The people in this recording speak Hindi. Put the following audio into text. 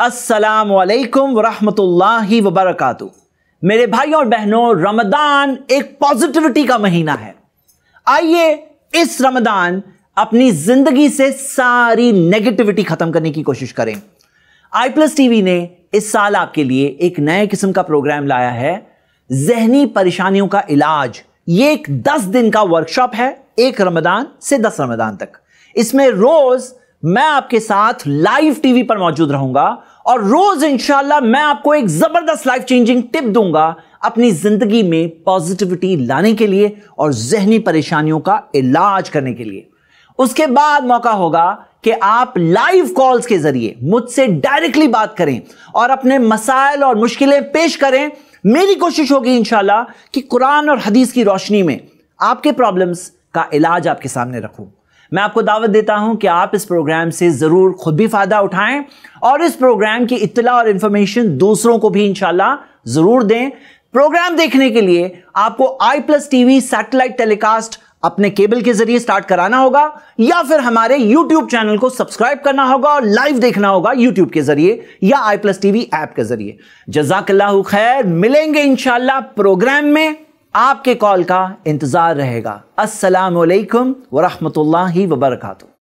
असलकम वरहमतुल्लाहि वबरक मेरे भाई और बहनों रमदान एक पॉजिटिविटी का महीना है आइए इस रमदान अपनी जिंदगी से सारी नेगेटिविटी खत्म करने की कोशिश करें आई प्लस टीवी ने इस साल आपके लिए एक नए किस्म का प्रोग्राम लाया है जहनी परेशानियों का इलाज ये एक दस दिन का वर्कशॉप है एक रमदान से दस रमदान तक इसमें रोज़ मैं आपके साथ लाइव टीवी पर मौजूद रहूंगा और रोज इंशाला मैं आपको एक जबरदस्त लाइफ चेंजिंग टिप दूंगा अपनी जिंदगी में पॉजिटिविटी लाने के लिए और जहनी परेशानियों का इलाज करने के लिए उसके बाद मौका होगा कि आप लाइव कॉल्स के जरिए मुझसे डायरेक्टली बात करें और अपने मसाइल और मुश्किलें पेश करें मेरी कोशिश होगी इंशाला कि कुरान और हदीस की रोशनी में आपके प्रॉब्लम्स का इलाज आपके सामने रखूं मैं आपको दावत देता हूं कि आप इस प्रोग्राम से ज़रूर खुद भी फ़ायदा उठाएं और इस प्रोग्राम की इतला और इन्फॉर्मेशन दूसरों को भी इन ज़रूर दें प्रोग्राम देखने के लिए आपको I plus TV satellite telecast अपने केबल के जरिए स्टार्ट कराना होगा या फिर हमारे YouTube चैनल को सब्सक्राइब करना होगा और लाइव देखना होगा YouTube के जरिए या आई प्लस टीवी ऐप के जरिए जजाकल्ला खैर मिलेंगे इंशाला प्रोग्राम में आपके कॉल का इंतज़ार रहेगा असलकम वरहमल वबरकू